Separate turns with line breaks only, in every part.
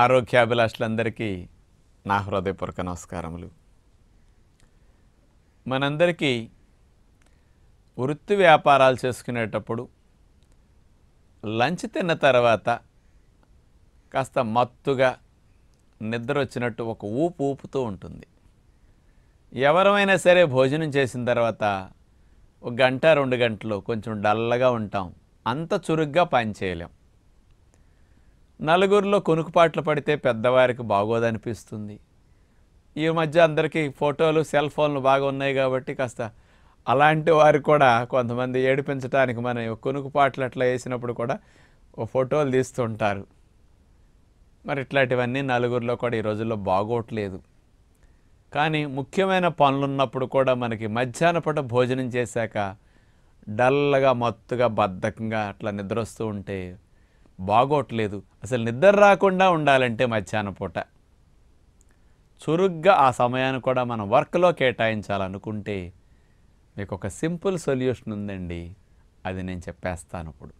ఆరోగ్యాభిలాషులందరికీ నా హృదయపూర్వక నమస్కారములు మనందరికీ వృత్తి వ్యాపారాలు చేసుకునేటప్పుడు లంచ్ తిన్న తర్వాత కాస్త మత్తుగా నిద్ర వచ్చినట్టు ఒక ఊపు ఊపుతూ ఉంటుంది ఎవరమైనా సరే భోజనం చేసిన తర్వాత ఒక గంట రెండు గంటలు కొంచెం డల్లగా ఉంటాం అంత చురుగ్గా పనిచేయలేం నలుగురిలో కొనుకుపాట్లు పడితే పెద్దవారికి బాగోదనిపిస్తుంది ఈ మధ్య అందరికీ ఫోటోలు సెల్ ఫోన్లు బాగా ఉన్నాయి కాబట్టి కాస్త అలాంటి వారు కూడా కొంతమంది ఏడిపించడానికి మన కొనుకుపాట్లు అట్లా వేసినప్పుడు కూడా ఓ ఫోటోలు తీస్తుంటారు మరి ఇట్లాంటివన్నీ నలుగురిలో కూడా ఈ రోజుల్లో బాగోట్లేదు కానీ ముఖ్యమైన పనులున్నప్పుడు కూడా మనకి మధ్యాహ్న పూట భోజనం చేశాక డల్గా మత్తుగా బద్ధకంగా అట్లా నిద్రొస్తూ ఉంటే బాగోట్లేదు అసలు నిద్ర రాకుండా ఉండాలంటే మధ్యాహ్న పూట చురుగ్గా ఆ సమయాన్ని కూడా మనం వర్క్లో కేటాయించాలనుకుంటే మీకు ఒక సింపుల్ సొల్యూషన్ ఉందండి అది నేను చెప్పేస్తాను ఇప్పుడు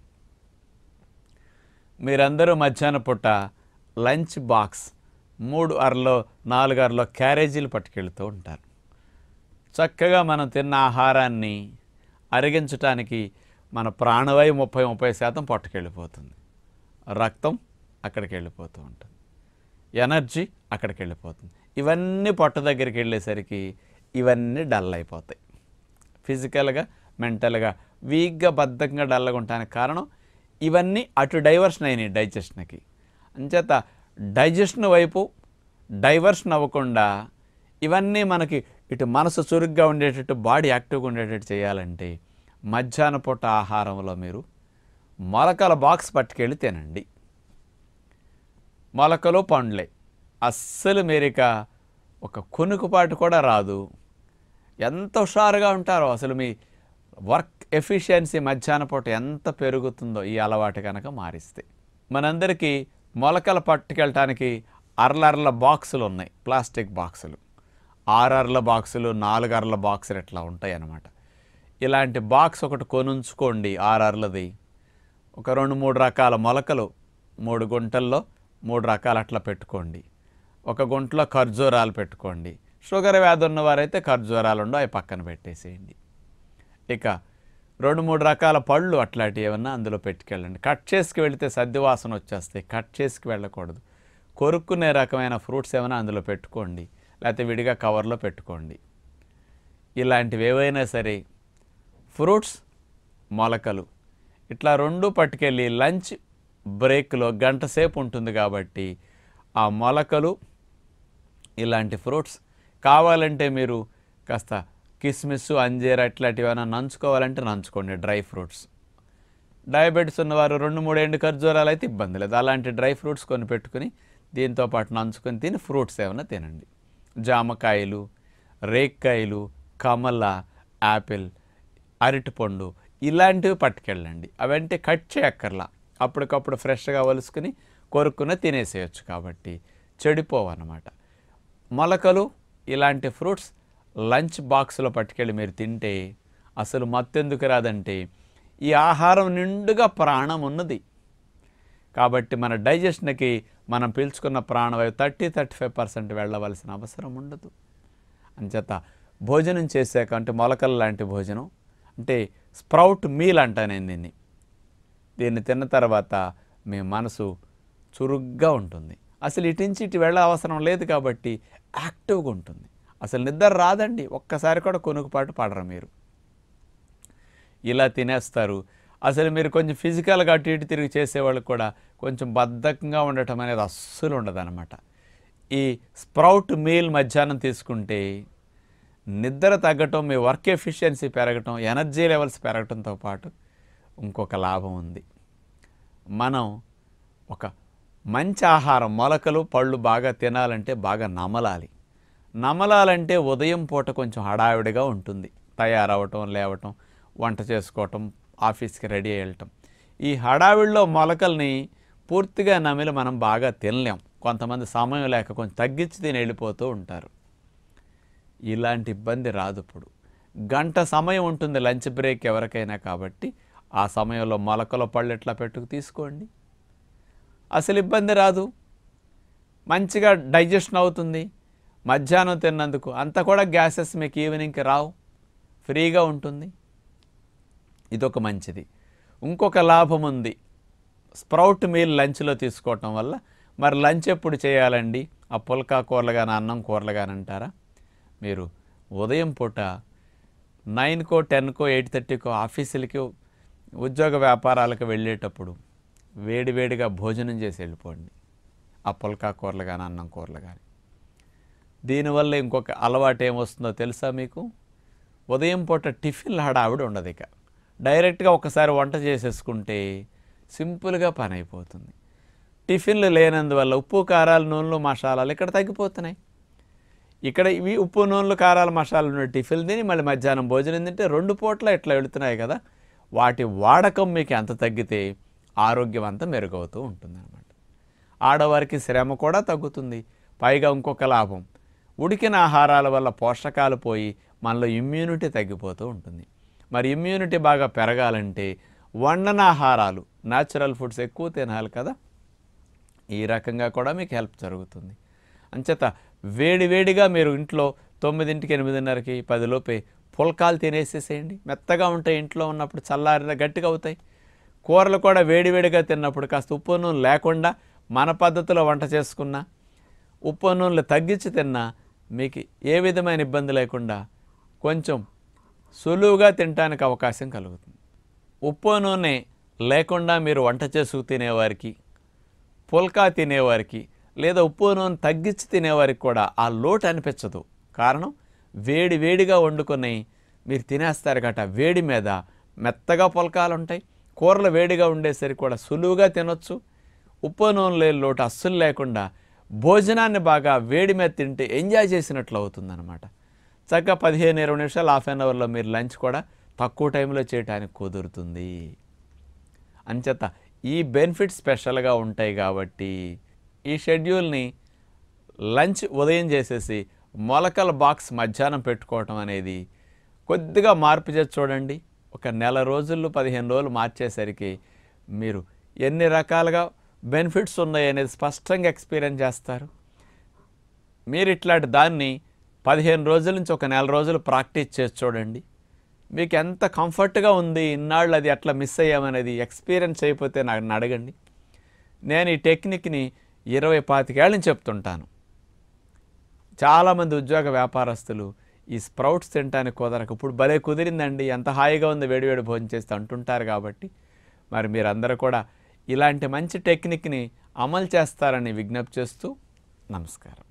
మీరందరూ మధ్యాహ్న పూట లంచ్ బాక్స్ మూడు అరలో నాలుగు అరలో క్యారేజీలు పట్టుకెళ్తూ ఉంటారు చక్కగా మనం తిన్న ఆహారాన్ని అరిగించటానికి మన ప్రాణవాయు ముప్పై ముప్పై శాతం పట్టుకెళ్ళిపోతుంది రక్తం అక్కడికి వెళ్ళిపోతూ ఉంటుంది ఎనర్జీ అక్కడికి వెళ్ళిపోతుంది ఇవన్నీ పొట్ట దగ్గరికి వెళ్ళేసరికి ఇవన్నీ డల్ అయిపోతాయి ఫిజికల్గా మెంటల్గా వీక్గా బద్ధకంగా డల్గా ఉంటానికి కారణం ఇవన్నీ అటు డైవర్షన్ అయినాయి డైజెషన్కి అంచేత డైజెషన్ వైపు డైవర్షన్ అవ్వకుండా ఇవన్నీ మనకి ఇటు మనసు చురుగ్గా ఉండేటట్టు బాడీ యాక్టివ్గా ఉండేటట్టు చేయాలంటే మధ్యాహ్న పూట ఆహారంలో మీరు మొలకల బాక్స్ పట్టుకెళ్ళి తినండి మొలకలు పండ్లే అస్సలు మేరిక ఒక కొనుకుపాటు కూడా రాదు ఎంత హుషారుగా ఉంటారో అసలు మీ వర్క్ ఎఫిషియన్సీ మధ్యాహ్న పూట ఎంత పెరుగుతుందో ఈ అలవాటు కనుక మారిస్తే మనందరికీ మొలకలు పట్టుకెళ్ళటానికి అర్లర్ల బాక్సులు ఉన్నాయి ప్లాస్టిక్ బాక్సులు ఆరర్ల బాక్సులు నాలుగర్ల బాక్సులు ఇట్లా ఉంటాయి అన్నమాట ఇలాంటి బాక్స్ ఒకటి కొనుంచుకోండి ఆరర్లది ఒక రెండు మూడు రకాల మొలకలు మూడు గుంటల్లో మూడు రకాలు అట్లా పెట్టుకోండి ఒక గుంటలో ఖర్జూరాలు పెట్టుకోండి షుగర్ వ్యాధి ఉన్నవారైతే ఖర్జూరాలు ఉండవు అవి పక్కన పెట్టేసేయండి ఇక రెండు మూడు రకాల పళ్ళు అట్లాంటివి ఏమన్నా అందులో పెట్టుకెళ్ళండి కట్ చేసుకు వెళితే సద్దివాసన వచ్చేస్తాయి కట్ చేసుకు వెళ్ళకూడదు కొరుక్కునే రకమైన ఫ్రూట్స్ ఏమైనా అందులో పెట్టుకోండి లేకపోతే విడిగా కవర్లో పెట్టుకోండి ఇలాంటివి ఏవైనా సరే ఫ్రూట్స్ మొలకలు ఇట్లా రెండు పట్టుకెళ్ళి లంచ్ బ్రేక్లో గంట సేపు ఉంటుంది కాబట్టి ఆ మొలకలు ఇలాంటి ఫ్రూట్స్ కావాలంటే మీరు కాస్త కిస్మిస్ అంజీర ఇట్లాంటివి ఏమైనా నంచుకోవాలంటే నంచుకోండి డ్రై ఫ్రూట్స్ డయాబెటీస్ ఉన్నవారు రెండు మూడేండు ఖర్జూరాలు అయితే ఇబ్బంది లేదు అలాంటి డ్రై ఫ్రూట్స్ కొని పెట్టుకుని దీంతో పాటు నంచుకొని తిని ఫ్రూట్స్ ఏమైనా తినండి జామకాయలు రేక్కాయలు కమల ఆపిల్ అరటిపండు ఇలాంటివి పట్టుకెళ్ళండి అవంటే కట్ చేయక్కర్లా అప్పటికప్పుడు ఫ్రెష్గా వలుసుకుని కొరుక్కున తినేసేయచ్చు కాబట్టి చెడిపోవన్నమాట మొలకలు ఇలాంటి ఫ్రూట్స్ లంచ్ బాక్స్లో పట్టుకెళ్ళి మీరు తింటే అసలు మత్తెందుకు రాదంటే ఈ ఆహారం నిండుగా ప్రాణం ఉన్నది కాబట్టి మన డైజెషన్కి మనం పీల్చుకున్న ప్రాణవాయువు థర్టీ థర్టీ ఫైవ్ పర్సెంట్ వెళ్ళవలసిన అవసరం ఉండదు అంచేత భోజనం చేశాక అంటే మొలకలు లాంటి భోజనం అంటే స్ప్రౌట్ మీల్ అంటా నేను దీన్ని దీన్ని తిన్న తర్వాత మీ మనసు చురుగ్గా ఉంటుంది అసలు ఇటించి ఇటు వెళ్ళ అవసరం లేదు కాబట్టి యాక్టివ్గా ఉంటుంది అసలు నిద్ర రాదండి ఒక్కసారి కూడా కొనుకుపాటు పడరు మీరు ఇలా తినేస్తారు అసలు మీరు కొంచెం ఫిజికల్గా అటు ఇటు తిరిగి చేసేవాళ్ళు కూడా కొంచెం బద్ధకంగా ఉండటం అనేది అస్సలు ఉండదు ఈ స్ప్రౌట్ మీల్ మధ్యాహ్నం తీసుకుంటే నిద్ర తగ్గటం మీ వర్క్ ఎఫిషియన్సీ పెరగటం ఎనర్జీ లెవెల్స్ పెరగటంతో పాటు ఇంకొక లాభం ఉంది మనం ఒక మంచి ఆహారం మొలకలు పళ్ళు బాగా తినాలంటే బాగా నమలాలి నమలాలంటే ఉదయం పూట కొంచెం హడావిడిగా ఉంటుంది తయారవటం లేవటం వంట చేసుకోవటం ఆఫీస్కి రెడీ అయ్యటం ఈ హడావిడిలో మొలకల్ని పూర్తిగా నమిలి మనం బాగా తినలేం కొంతమంది సమయం లేక కొంచెం తగ్గించి తిని వెళ్ళిపోతూ ఉంటారు ఇలాంటి ఇబ్బంది రాదు ఇప్పుడు గంట సమయం ఉంటుంది లంచ్ బ్రేక్ ఎవరికైనా కాబట్టి ఆ సమయంలో మొలకల పళ్ళు ఎట్లా పెట్టుకు తీసుకోండి అసలు ఇబ్బంది రాదు మంచిగా డైజెషన్ అవుతుంది మధ్యాహ్నం తిన్నందుకు అంత కూడా గ్యాసెస్ మీకు ఈవినింగ్కి రావు ఫ్రీగా ఉంటుంది ఇదొక మంచిది ఇంకొక లాభం ఉంది స్ప్రౌట్ మీల్ లంచ్లో తీసుకోవటం వల్ల మరి లంచ్ ఎప్పుడు చేయాలండి ఆ పుల్కా కూరలు కానీ అన్నం కూరలు కానీ అంటారా మీరు ఉదయం పూట నైన్కో టెన్కో ఎయిట్ థర్టీకో ఆఫీసులకి ఉద్యోగ వ్యాపారాలకు వెళ్ళేటప్పుడు వేడివేడిగా భోజనం చేసి వెళ్ళిపోండి ఆ పుల్కా కూరలు కానీ అన్నం కూరలు కానీ దీనివల్ల ఇంకొక అలవాటు ఏమొస్తుందో తెలుసా మీకు ఉదయం పూట టిఫిన్ హడావిడి ఉండదు ఇక డైరెక్ట్గా ఒకసారి వంట చేసేసుకుంటే సింపుల్గా పని అయిపోతుంది టిఫిన్లు లేనందువల్ల ఉప్పు కారాలు నూనెలు మసాలాలు ఇక్కడ తగ్గిపోతున్నాయి ఇక్కడ ఇవి ఉప్పు నూనెలు కారాలు మసాలాలు ఉన్న టిఫిన్ తిని మళ్ళీ మధ్యాహ్నం భోజనం తింటే రెండు పూట్ల ఇట్లా వెళుతున్నాయి కదా వాటి వాడకం మీకు ఎంత తగ్గితే ఆరోగ్యం అంతా మెరుగవుతూ ఉంటుందన్నమాట ఆడవారికి శ్రమ కూడా తగ్గుతుంది పైగా ఇంకొక లాభం ఉడికిన ఆహారాల వల్ల పోషకాలు పోయి మనలో ఇమ్యూనిటీ తగ్గిపోతూ ఉంటుంది మరి ఇమ్యూనిటీ బాగా పెరగాలంటే వండన ఆహారాలు న్యాచురల్ ఫుడ్స్ ఎక్కువ తినాలి కదా ఈ రకంగా కూడా మీకు హెల్ప్ జరుగుతుంది అంచేత వేడివేడిగా మీరు ఇంట్లో తొమ్మిదింటికి ఎనిమిదిన్నరకి పదిలోపే పుల్కాలు తినేసేసేయండి మెత్తగా ఉంటాయి ఇంట్లో ఉన్నప్పుడు చల్లారిన గట్టిగా అవుతాయి కూరలు కూడా వేడివేడిగా తిన్నప్పుడు కాస్త ఉప్పు నూనె లేకుండా మన పద్ధతిలో వంట చేసుకున్నా ఉప్పు నూనెలు తగ్గించి తిన్నా మీకు ఏ విధమైన ఇబ్బంది లేకుండా కొంచెం సులువుగా తినడానికి అవకాశం కలుగుతుంది ఉప్పు నూనె లేకుండా మీరు వంట చేసుకు తినేవారికి పుల్కా తినేవారికి లేదా ఉప్పు నూనె తగ్గించి తినేవారికి కూడా ఆ లోటు అనిపించదు కారణం వేడి వేడిగా వండుకొని మీరు తినేస్తారు కాబట్టి వేడి మీద మెత్తగా పొలకాలు ఉంటాయి కూరలు వేడిగా ఉండేసరికి కూడా సులువుగా తినొచ్చు ఉప్పు నూనె లేని లోటు అస్సలు లేకుండా భోజనాన్ని బాగా వేడి మీద తింటే ఎంజాయ్ చేసినట్లు అవుతుందన్నమాట చక్కగా పదిహేను ఇరవై నిమిషాలు హాఫ్ అన్ అవర్లో మీరు లంచ్ కూడా తక్కువ టైంలో చేయడానికి కుదురుతుంది అంచేత ఈ బెనిఫిట్స్ స్పెషల్గా ఉంటాయి కాబట్టి ఈ షెడ్యూల్ని లంచ్ ఉదయం చేసేసి మొలకల బాక్స్ మధ్యాహ్నం పెట్టుకోవటం అనేది కొద్దిగా మార్పు చేసి చూడండి ఒక నెల రోజుల్లో పదిహేను రోజులు మార్చేసరికి మీరు ఎన్ని రకాలుగా బెనిఫిట్స్ ఉన్నాయనేది స్పష్టంగా ఎక్స్పీరియన్స్ చేస్తారు మీరు ఇట్లాంటి దాన్ని పదిహేను రోజుల నుంచి ఒక నెల రోజులు ప్రాక్టీస్ చేసి చూడండి మీకు ఎంత కంఫర్ట్గా ఉంది ఇన్నాళ్ళు అది అట్లా మిస్ అయ్యామనేది ఎక్స్పీరియన్స్ అయిపోతే నాకు అడగండి నేను ఈ టెక్నిక్ని ఇరవై పాతికేళ్ళని చెప్తుంటాను చాలామంది ఉద్యోగ వ్యాపారస్తులు ఈ స్ప్రౌట్స్ తినడానికి కుదరక ఇప్పుడు భలే కుదిరిందండి ఎంత హాయిగా ఉంది వేడివేడి భోజనం చేస్తే అంటుంటారు కాబట్టి మరి మీరందరూ కూడా ఇలాంటి మంచి టెక్నిక్ని అమలు చేస్తారని విజ్ఞప్తి చేస్తూ నమస్కారం